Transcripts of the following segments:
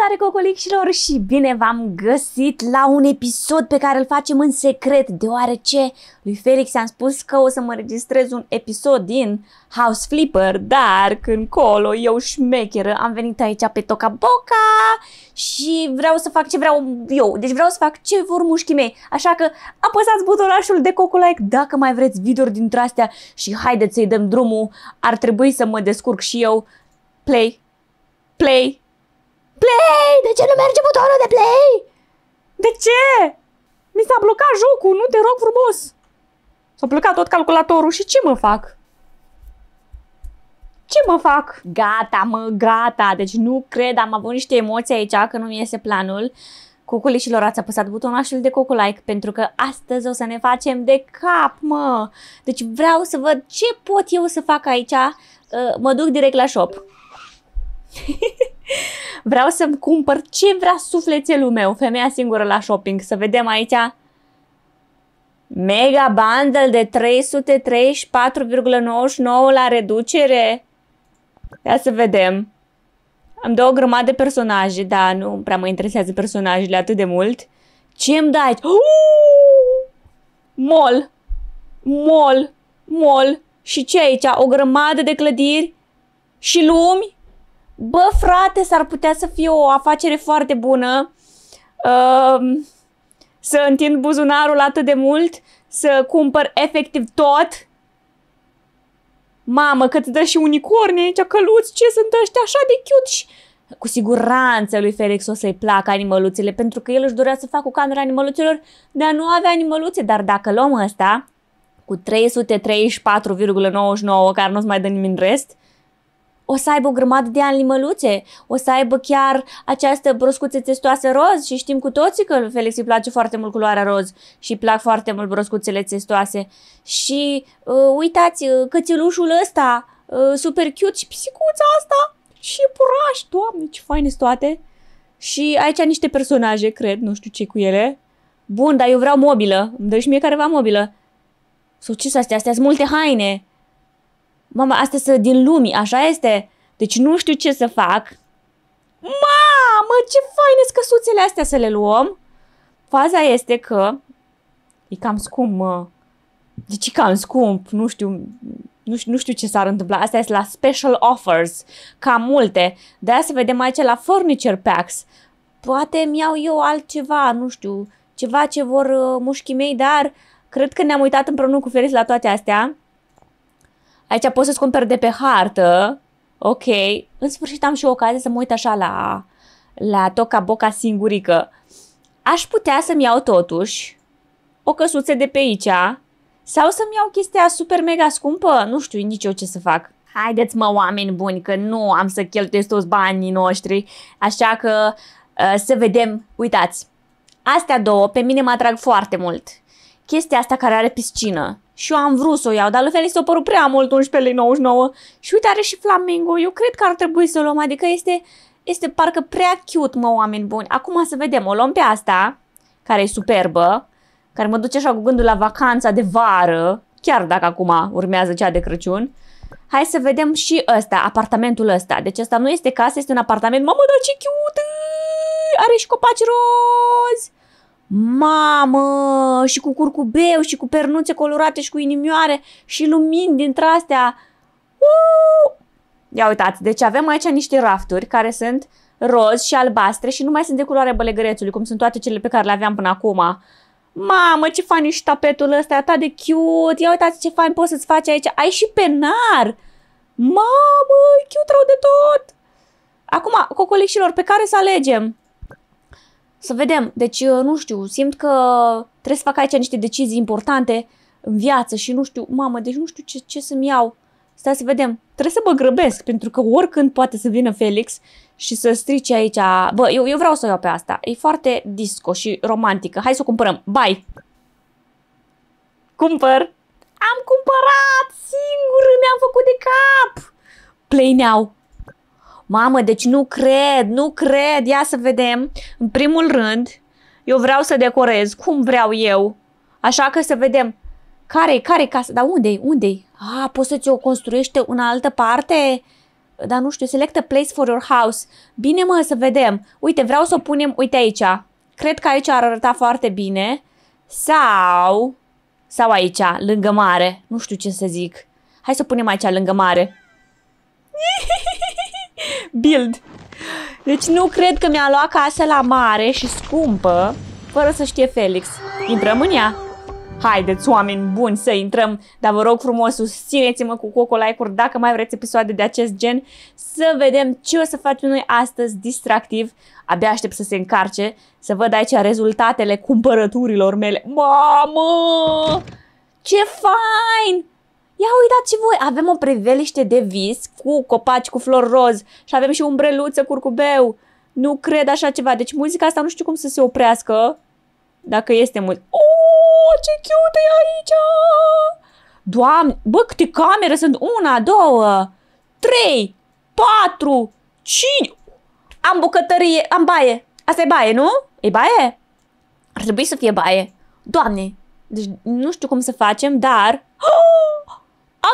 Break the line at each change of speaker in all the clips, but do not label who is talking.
Salutare cocolicilor și bine v-am găsit la un episod pe care îl facem în secret deoarece lui Felix am spus că o să mă registrez un episod din House Flipper, dar când colo eu șmecheră am venit aici pe Toca Boca și vreau să fac ce vreau eu, deci vreau să fac ce vor mușchii mei, așa că apăsați butonașul de coco like dacă mai vreți videouri dintre astea și haideți să-i dăm drumul, ar trebui să mă descurc și eu, play, play, Play! De ce nu merge butonul de play? De ce? Mi s-a blocat jocul, nu te rog frumos! S-a blocat tot calculatorul și ce mă fac? Ce mă fac? Gata, mă, gata. Deci nu cred, am avut niște emoții aici că nu-mi iese planul. Cuculișilor ați apăsat butonașul de like pentru că astăzi o să ne facem de cap, mă. Deci vreau să văd ce pot eu să fac aici. Uh, mă duc direct la shop. Vreau să-mi cumpăr ce vrea sufletelul meu, femeia singură la shopping. Să vedem aici mega bundle de 334,99 la reducere. Ia să vedem. Am două grămadă de personaje, dar nu prea mă interesează personajele atât de mult. Ce îmi dai? Aici. Mol! Mol! Mol! Și ce aici? O grămadă de clădiri? Și lumi? bă frate, s-ar putea să fie o afacere foarte bună, ehm, să întind buzunarul atât de mult, să cumpăr efectiv tot. Mamă, că te dă și unicorne, căluți, ce sunt ăștia așa de cute și... Cu siguranță lui Felix o să-i placă animăluțele, pentru că el își dorea să facă o cameră animăluțelor, dar nu avea animăluțe. Dar dacă luăm ăsta, cu 334,99, care nu-ți mai dă nimeni rest, uh, o să aibă o grămadă de animăluțe, o să aibă chiar această broscuțe testoasă roz și știm cu toții că Felix îi place foarte mult culoarea roz și îi plac foarte mult broscuțele testoase. Și uh, uitați, uh, cățelușul ăsta, uh, super cute și psicuța asta și puraș, doamne, ce faine toate. Și aici niște personaje, cred, nu știu ce cu ele. Bun, dar eu vreau mobilă. Îmi dă și mie careva mobilă. Sau ce astea? Astea sunt multe haine mama, asta să din lumii, așa este, deci nu știu ce să fac. Mamă, ce faine scăsuțele astea să le luăm. Faza este că e cam scump, mă. Deci e cam scump, nu știu, nu știu, nu știu ce s-ar întâmpla. Asta este la special offers, cam multe. De să vedem aici la furniture packs. Poate mi iau eu altceva, nu știu, ceva ce vor uh, mușchii mei, dar cred că ne-am uitat împreună cu Feris la toate astea. Aici poți să-ți cumperi de pe hartă, ok. În sfârșit am și o ocazie să mă uit așa la, la toca boca singurică. Aș putea să-mi iau totuși o căsuță de pe aici sau să-mi iau chestia super mega scumpă. Nu știu nici eu ce să fac. Haideți mă oameni buni că nu am să cheltuiesc toți banii noștri, așa că uh, să vedem, uitați, astea două pe mine mă atrag foarte mult chestia asta care are piscină. Și eu am vrut să o iau, dar la fel s-a părut prea mult 99. și uite are și flamingo, eu cred că ar trebui să o luăm, adică este, este parcă prea cute, mă, oameni buni. Acum să vedem, o luăm pe asta, care e superbă, care mă duce așa cu gândul la vacanța de vară, chiar dacă acum urmează cea de Crăciun. Hai să vedem și ăsta, apartamentul ăsta. Deci ăsta nu este casă, este un apartament. Mamă, dar ce cute! Are și copaci roz! mamă, și cu curcubeu, și cu pernuțe colorate, și cu inimioare, și lumini dintre astea. Uuu! Ia uitați, deci avem aici niște rafturi care sunt roz și albastre și nu mai sunt de culoare bălegărețului, cum sunt toate cele pe care le aveam până acum. Mamă, ce fain și tapetul ăsta, atât de cute. Ia uitați ce fain poți să-ți faci aici. Ai și penar. Mamă, e cute rău de tot. Acum, cocoleșilor, pe care să alegem? Să vedem. Deci, uh, nu știu, simt că trebuie să fac aici niște decizii importante în viață și nu știu, mamă, deci nu știu ce, ce să-mi iau. Stai să vedem. Trebuie să mă grăbesc, pentru că oricând poate să vină Felix și să strice aici. Bă, eu, eu vreau să o iau pe asta. E foarte disco și romantică. Hai să o cumpărăm. Bye! Cumpăr! Am cumpărat! Singur mi-am făcut de cap! Play now! Mamă, deci nu cred, nu cred, ia să vedem. În primul rând, eu vreau să decorez cum vreau eu. Așa că să vedem care e, care e casa, dar unde-i, unde-i? A, ah, poți să ți-o construiești în altă parte? Dar nu știu, select a place for your house. Bine mă, să vedem. Uite, vreau să o punem, uite aici. Cred că aici ar arăta foarte bine. Sau, sau aici, lângă mare. Nu știu ce să zic. Hai să o punem aici, lângă mare. build. Deci nu cred că mi-a luat casa la mare și scumpă, fără să știe Felix. Intrăm în ea. Haideți, oameni buni, să intrăm, dar vă rog frumos, susțineți-mă cu coco like-uri dacă mai vreți episoade de acest gen, să vedem ce o să facem noi astăzi distractiv. Abia aștept să se încarce, să văd aici rezultatele cumpărăturilor mele. Mamă! Ce fain! Ia uitați și voi, avem o priveliște de vis cu copaci cu flori roz și avem și umbreluță curcubeu. Nu cred așa ceva. Deci muzica asta nu știu cum să se oprească. Dacă este mult. Oh, ce cute e aici! Doamne, bă, câte camere sunt? Una, două, trei, patru, cinci. Am bucătărie, am baie. Asta e baie, nu? E baie? Ar trebui să fie baie. Doamne, deci nu știu cum să facem, dar... Oh,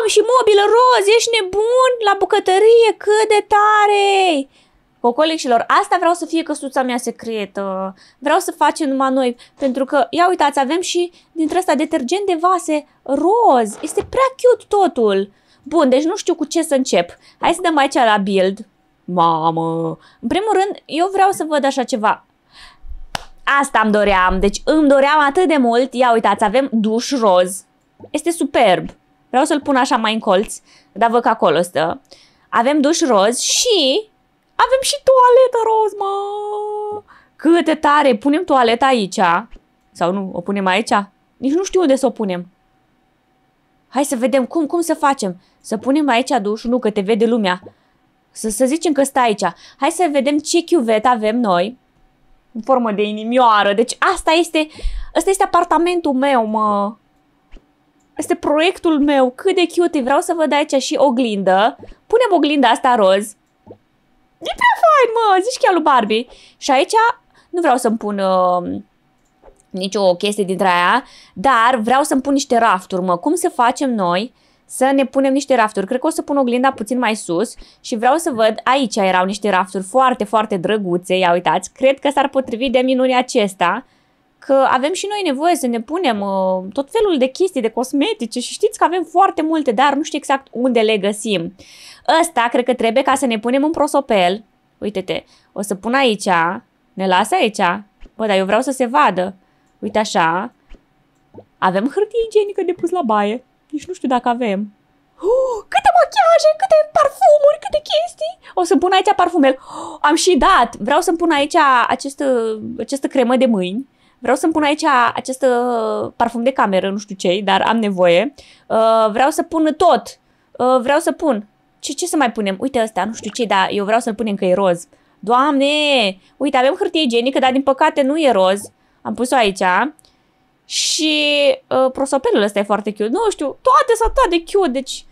am și mobilă roz, ești nebun? La bucătărie, cât de tare! Cocolicilor, asta vreau să fie căsuța mea secretă. Vreau să facem numai noi, pentru că, ia uitați, avem și dintre ăsta detergent de vase roz. Este prea cute totul. Bun, deci nu știu cu ce să încep. Hai să dăm aici la build. Mamă! În primul rând, eu vreau să văd așa ceva. Asta îmi doream. Deci îmi doream atât de mult. Ia uitați, avem duș roz. Este superb. Vreau să-l pun așa mai în colț, dar văd că acolo stă. Avem duș roz și avem și toaletă roz, mă! Cât de tare! Punem toaleta aici. Sau nu, o punem aici? Nici nu știu unde să o punem. Hai să vedem cum, cum să facem. Să punem aici duș, nu că te vede lumea. Să, să zicem că stai aici. Hai să vedem ce chiuvet avem noi. În formă de inimioară. Deci asta este, asta este apartamentul meu, mă este proiectul meu, cât de cute, vreau să văd aici și oglindă. Punem oglinda asta roz. E prea fain, mă, zici chiar lui Barbie. Și aici nu vreau să-mi pun uh, nicio chestie dintre aia, dar vreau să-mi pun niște rafturi, mă. Cum să facem noi să ne punem niște rafturi? Cred că o să pun oglinda puțin mai sus și vreau să văd, aici erau niște rafturi foarte, foarte drăguțe, ia uitați. Cred că s-ar potrivi de minunea acesta că avem și noi nevoie să ne punem uh, tot felul de chestii, de cosmetice și știți că avem foarte multe, dar nu știu exact unde le găsim. Ăsta cred că trebuie ca să ne punem un prosopel. Uite-te, o să pun aici, ne lasă aici. Bă, dar eu vreau să se vadă. Uite așa. Avem hârtie igienică de pus la baie. Nici nu știu dacă avem. Uh, câte machiaje, câte parfumuri, câte chestii. O să pun aici parfumel. Uh, am și dat. Vreau să-mi pun aici această, uh, această cremă de mâini. Vreau să-mi pun aici acest uh, parfum de cameră, nu știu ce dar am nevoie. Uh, vreau să pun tot. Uh, vreau să pun. Ce, ce să mai punem? Uite ăsta, nu știu ce, dar eu vreau să-l punem că e roz. Doamne! Uite, avem hârtie igienică, dar din păcate nu e roz. Am pus-o aici. Și uh, prosopelul ăsta e foarte cute. Nu știu, toate sunt atât de cute, deci...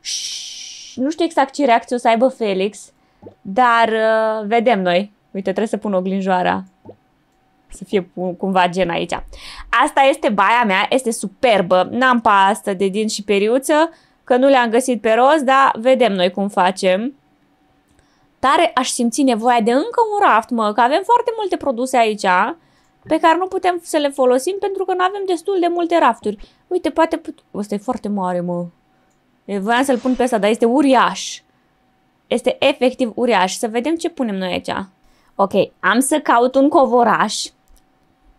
Și, nu știu exact ce reacție o să aibă Felix, dar uh, vedem noi. Uite, trebuie să pun oglinjoara să fie cumva gen aici. Asta este baia mea, este superbă, n-am pastă de din și periuță, că nu le-am găsit pe roz, dar vedem noi cum facem. Tare aș simți nevoia de încă un raft, mă, că avem foarte multe produse aici pe care nu putem să le folosim pentru că nu avem destul de multe rafturi. Uite, poate... Put... Ăsta e foarte mare, mă. Voiam să-l pun pe asta, dar este uriaș. Este efectiv uriaș. Să vedem ce punem noi aici. Ok, am să caut un covoraș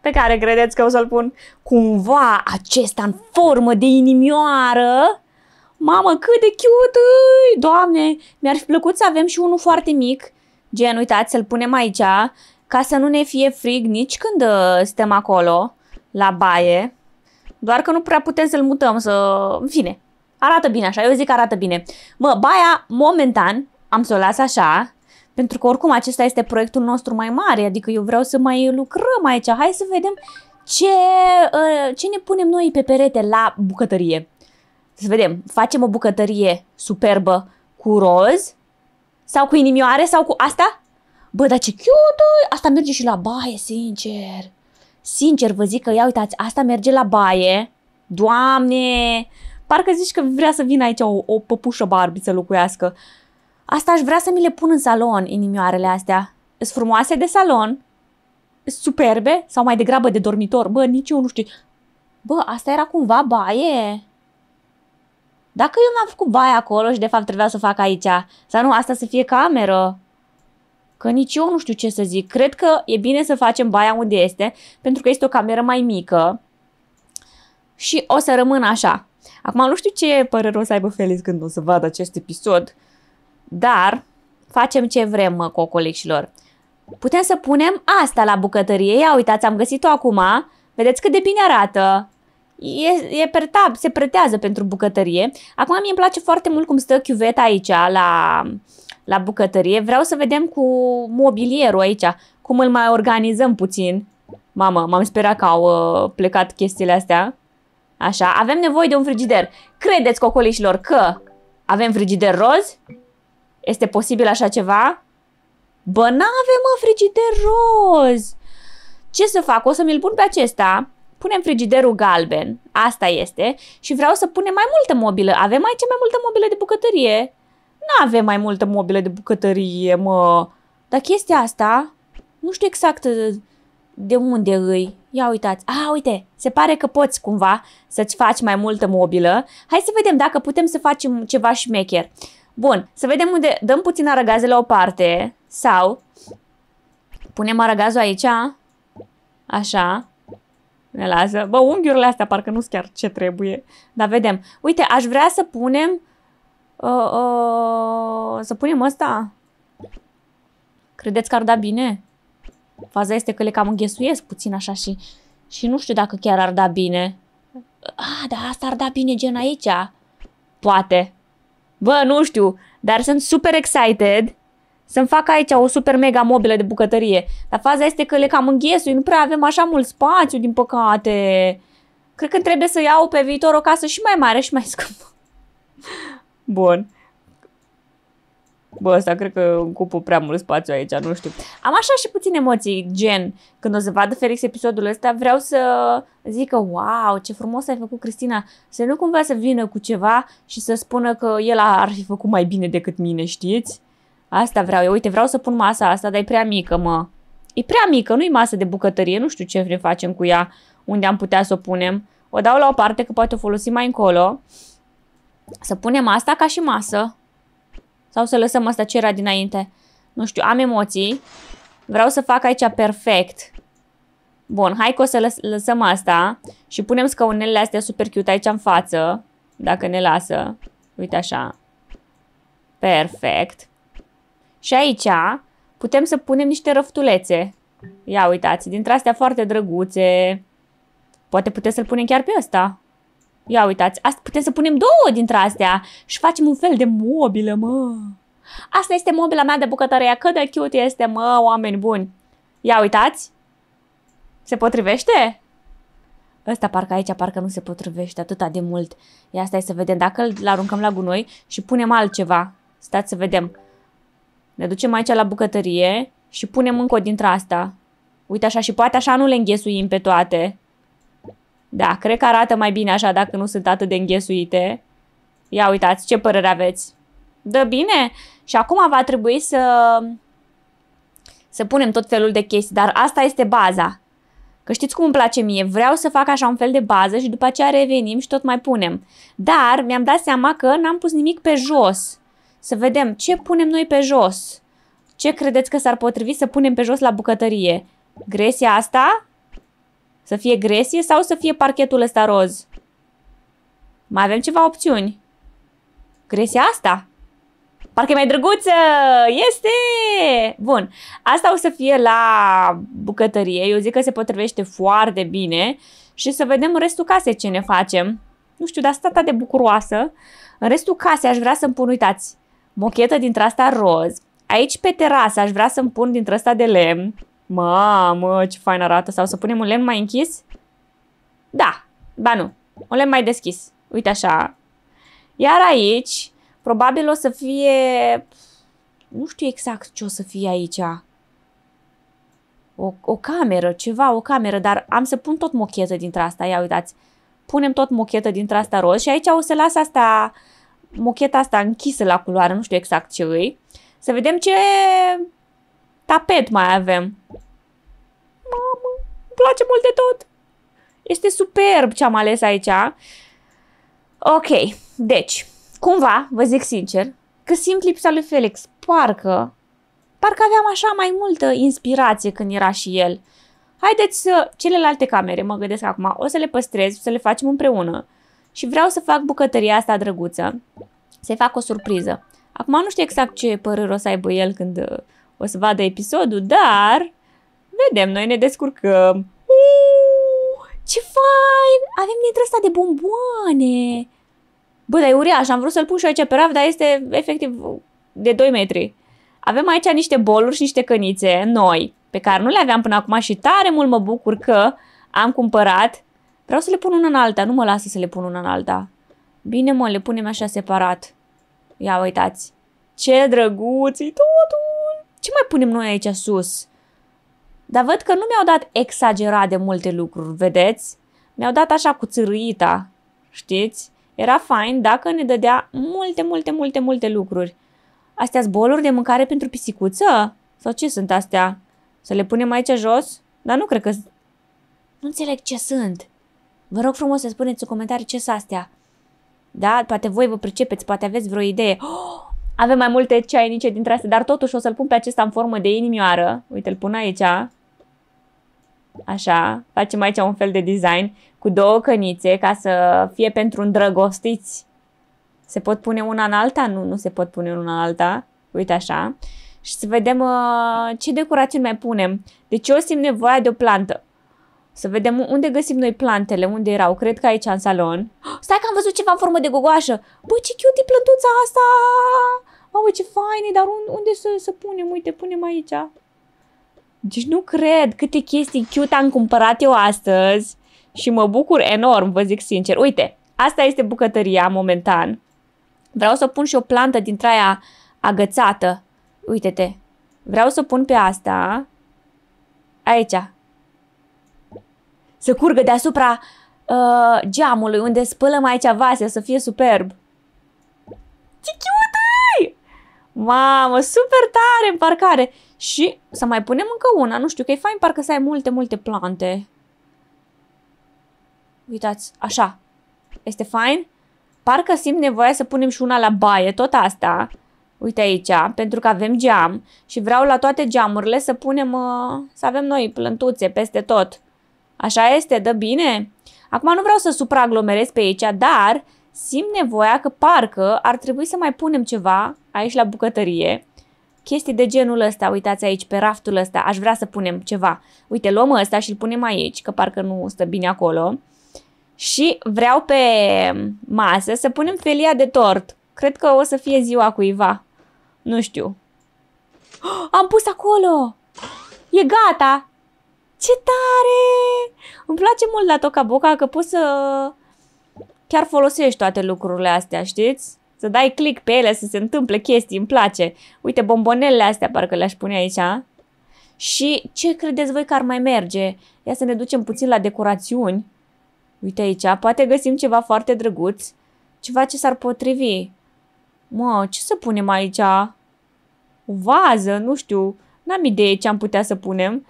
pe care credeți că o să-l pun cumva acesta în formă de inimioară. Mamă, cât de cute! Doamne, mi-ar fi plăcut să avem și unul foarte mic. Gen, uitați, să-l punem aici, ca să nu ne fie frig nici când uh, suntem acolo, la baie. Doar că nu prea putem să-l mutăm, să... În fine, arată bine așa, eu zic că arată bine. Mă, baia, momentan, am să o las așa, pentru că oricum acesta este proiectul nostru mai mare, adică eu vreau să mai lucrăm aici, hai să vedem ce, uh, ce ne punem noi pe perete la bucătărie. Să vedem, facem o bucătărie superbă cu roz sau cu inimioare sau cu asta? Bă, dar ce cute! Asta merge și la baie, sincer. Sincer vă zic că, ia uitați, asta merge la baie. Doamne! Parcă zici că vrea să vină aici o, o păpușă Barbie să locuiască. Uh, Asta aș vrea să mi le pun în salon, inimioarele astea. Sunt frumoase de salon, superbe sau mai degrabă de dormitor. Bă, nici eu nu știu. Bă, asta era cumva baie. Dacă eu mi-am făcut baie acolo și de fapt trebuia să o fac aici, sau nu, asta să fie cameră. Că nici eu nu știu ce să zic. Cred că e bine să facem baia unde este, pentru că este o cameră mai mică. Și o să rămân așa. Acum nu știu ce părere o să aibă Felix când o să vadă acest episod. Uh, dar facem ce vrem, mă, cocolicșilor. Putem să punem asta la bucătărie. Ia uitați, am găsit-o acum. Vedeți cât de bine arată. E, e pertab, se pretează pentru bucătărie. Acum mi îmi place foarte mult cum stă chiuveta aici la, la bucătărie. Vreau să vedem cu mobilierul aici, cum îl mai organizăm puțin. Mamă, m-am sperat că au uh, plecat chestiile astea. Așa, avem nevoie de un frigider. Credeți, cocolișilor, că avem frigider roz? Este posibil așa ceva? Bă, n-avem, mă, frigider roz! Ce să fac? O să mi-l pun pe acesta, punem frigiderul galben, asta este, și vreau să punem mai multă mobilă. Avem aici mai multă mobilă de bucătărie? Nu avem mai multă mobilă de bucătărie, mă. Dar chestia asta, nu știu exact uh, de unde îi. Ia uitați. A, ah, uite, se pare că poți cumva să-ți faci mai multă mobilă. Hai să vedem dacă putem să facem ceva șmecher. Bun, să vedem unde... Dăm puțin aragazele la o parte sau punem aragazul aici. Așa. Ne lasă. Bă, unghiurile astea parcă nu sunt chiar ce trebuie. Dar vedem. Uite, aș vrea să punem... Uh, uh, să punem ăsta. Credeți că ar da bine? Faza este că le cam înghesuiesc puțin așa și... Și nu știu dacă chiar ar da bine. Ah, da, asta ar da bine gen aici. Poate. Bă, nu știu, dar sunt super excited să-mi fac aici o super mega mobilă de bucătărie. Dar faza este că le cam înghesui, nu prea avem așa mult spațiu, din păcate. Cred că trebuie să iau pe viitor o casă și mai mare și mai scumpă. Bun. Bă, asta cred că ocupă prea mult spațiu aici, nu știu. Am așa și puțin emoții, gen, când o să vadă Felix episodul ăsta, vreau să zică, wow, ce frumos ai făcut Cristina, să nu cumva să vină cu ceva și să spună că el ar fi făcut mai bine decât mine, știți? Asta vreau eu, uite, vreau să pun masa asta, dar e prea mică, mă. E prea mică, nu-i masă de bucătărie, nu știu ce ne facem cu ea, unde am putea să o punem. O dau la o parte, că poate o folosim mai încolo. Să punem asta ca și masă. Sau să lăsăm asta ce era dinainte. Nu știu, am emoții. Vreau să fac aici perfect. Bun, hai că o să lăs lăsăm asta și punem scaunelele astea super cute aici în față, dacă ne lasă. Uite așa. Perfect. Și aici putem să punem niște răftulețe. Ia uitați, dintre astea foarte drăguțe. Poate puteți să-l punem chiar pe ăsta. Ia uitați, asta putem să punem două dintre astea și facem un fel de mobilă, mă. Asta este mobila mea de bucătărie, cât de cute este, mă, oameni buni. Ia uitați, se potrivește? Ăsta parcă aici, parcă nu se potrivește atâta de mult. Ia stai să vedem, dacă îl aruncăm la gunoi și punem altceva. Stați să vedem. Ne ducem aici la bucătărie și punem încă o dintre asta. Uite așa și poate așa nu le înghesuim pe toate. Da, cred că arată mai bine așa dacă nu sunt atât de înghesuite. Ia uitați, ce părere aveți? Dă bine? Și acum va trebui să, să punem tot felul de chestii, dar asta este baza. Că știți cum îmi place mie, vreau să fac așa un fel de bază și după aceea revenim și tot mai punem. Dar mi-am dat seama că n-am pus nimic pe jos. Să vedem ce punem noi pe jos. Ce credeți că s-ar potrivi să punem pe jos la bucătărie? Gresia asta? Să fie gresie sau să fie parchetul ăsta roz? Mai avem ceva opțiuni. Gresia asta? Parcă e mai drăguță! Este! Bun, asta o să fie la bucătărie. Eu zic că se potrivește foarte bine și să vedem restul casei ce ne facem. Nu știu, dar asta atât de bucuroasă. În restul casei aș vrea să-mi pun, uitați, mochetă dintre asta roz. Aici pe terasă aș vrea să-mi pun dintre asta de lemn. Mamă, ce fain arată. Sau să punem un lemn mai închis? Da, ba nu. Un lemn mai deschis. Uite așa. Iar aici, probabil o să fie... Nu știu exact ce o să fie aici. O, o cameră, ceva, o cameră, dar am să pun tot mochetă dintre asta. Ia uitați. Punem tot mochetă dintre asta roz și aici o să las asta, mocheta asta închisă la culoare, nu știu exact ce îi. Să vedem ce Tapet mai avem. Mamă, îmi place mult de tot. Este superb ce am ales aici. Ok, deci, cumva, vă zic sincer, că simt lipsa lui Felix. Parcă, parcă aveam așa mai multă inspirație când era și el. Haideți să celelalte camere, mă gândesc acum, o să le păstrez, să le facem împreună. Și vreau să fac bucătăria asta drăguță, să-i fac o surpriză. Acum nu știu exact ce părâri o să aibă el când o să vadă episodul, dar vedem, noi ne descurcăm. Uuu, ce fain! Avem dintre asta de bomboane! Bă, dar e uriaș, am vrut să-l pun și aici pe raf, dar este efectiv de 2 metri. Avem aici niște boluri și niște cănițe noi, pe care nu le aveam până acum și tare mult mă bucur că am cumpărat. Vreau să le pun una în alta, nu mă lasă să le pun una în alta. Bine mă, le punem așa separat. Ia uitați. Ce drăguț e totul! Ce mai punem noi aici sus? Dar văd că nu mi-au dat exagerat de multe lucruri, vedeți? Mi-au dat așa cu țârâita, știți? Era fain dacă ne dădea multe, multe, multe, multe lucruri. Astea boluri de mâncare pentru pisicuță? Sau ce sunt astea? Să le punem aici jos? Dar nu cred că... Nu înțeleg ce sunt. Vă rog frumos să spuneți în comentarii ce sunt astea. Da? Poate voi vă pricepeți, poate aveți vreo idee. Oh! Avem mai multe ceainice dintre astea, dar totuși o să-l pun pe acesta în formă de inimioară. Uite, îl pun aici. Așa, facem aici un fel de design cu două cănițe ca să fie pentru îndrăgostiți. Se pot pune una în alta? Nu, nu se pot pune una în alta. Uite așa. Și să vedem uh, ce decorațiuni mai punem. Deci eu simt nevoia de o plantă. Să vedem unde găsim noi plantele, unde erau. Cred că aici în salon. Stai că am văzut ceva în formă de gogoașă. Băi, ce cute e plântuța asta! mamă ce faine, dar unde să, să punem, uite, punem aici. Deci nu cred câte chestii cute am cumpărat eu astăzi și mă bucur enorm, vă zic sincer. Uite, asta este bucătăria momentan. Vreau să pun și o plantă dintre aia agățată. Uite-te. Vreau să pun pe asta. Aici. Să curgă deasupra uh, geamului unde spălăm aici vase, să fie superb. Mamă, super tare în parcare! Și să mai punem încă una, nu știu, că e fain parcă să ai multe, multe plante. Uitați, așa. Este fain? Parcă simt nevoia să punem și una la baie, tot asta. Uite aici, pentru că avem geam și vreau la toate geamurile să punem, uh, să avem noi plântuțe peste tot. Așa este, dă bine? Acum nu vreau să supraaglomerez pe aici, dar simt nevoia că parcă ar trebui să mai punem ceva aici la bucătărie, chestii de genul ăsta, uitați aici pe raftul ăsta, aș vrea să punem ceva. Uite, luăm ăsta și îl punem aici, că parcă nu stă bine acolo. Și vreau pe masă să punem felia de tort. Cred că o să fie ziua cuiva. Nu știu. Oh, am pus acolo! E gata! Ce tare! Îmi place mult la Toca Boca că poți să... Chiar folosești toate lucrurile astea, știți? Să dai click pe ele, să se întâmple chestii, îmi place. Uite, bombonelele astea parcă le-aș pune aici. A? Și ce credeți voi că ar mai merge? Ia să ne ducem puțin la decorațiuni. Uite aici, poate găsim ceva foarte drăguț. Ceva ce s-ar potrivi. Mă, ce să punem aici? O vază, nu știu. N-am idee ce am putea să punem.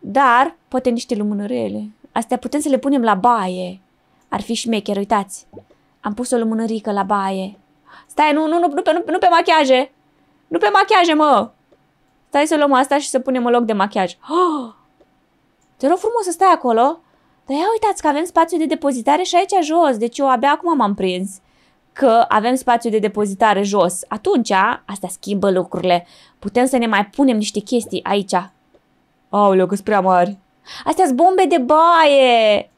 Dar, poate niște lumânărele. Astea putem să le punem la baie. Ar fi șmecher, uitați. Am pus o lumânărică la baie. Stai, nu, nu, nu, nu, nu, nu pe machiaje! Nu pe machiaje, mă! Stai să luăm asta și să punem în loc de machiaj. Oh! Te rog frumos să stai acolo. Dar ia uitați că avem spațiu de depozitare și aici jos. Deci eu abia acum m-am prins că avem spațiu de depozitare jos. Atunci, asta schimbă lucrurile. Putem să ne mai punem niște chestii aici. Aoleu, că prea mari. Astea sunt bombe de baie!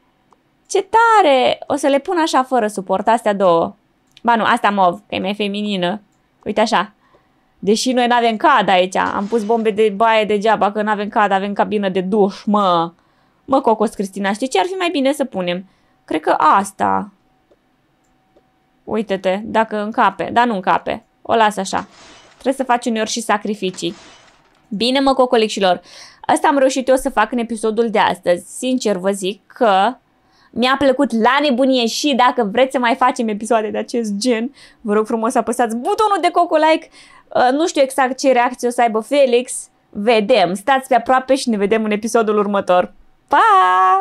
ce tare! O să le pun așa fără suport, astea două. Ba nu, asta mov, că e mai feminină. Uite așa. Deși noi n-avem cad aici, am pus bombe de baie degeaba, că n-avem cad, avem cabină de duș, mă. Mă, Cocos Cristina, știi ce ar fi mai bine să punem? Cred că asta. Uite-te, dacă încape, dar nu încape. O las așa. Trebuie să faci uneori și sacrificii. Bine, mă, cocolicilor. Asta am reușit eu să fac în episodul de astăzi. Sincer vă zic că mi-a plăcut la nebunie și dacă vreți să mai facem episoade de acest gen, vă rog frumos să apăsați butonul de coco like. Uh, nu știu exact ce reacție o să aibă Felix. Vedem. Stați pe aproape și ne vedem în episodul următor. Pa!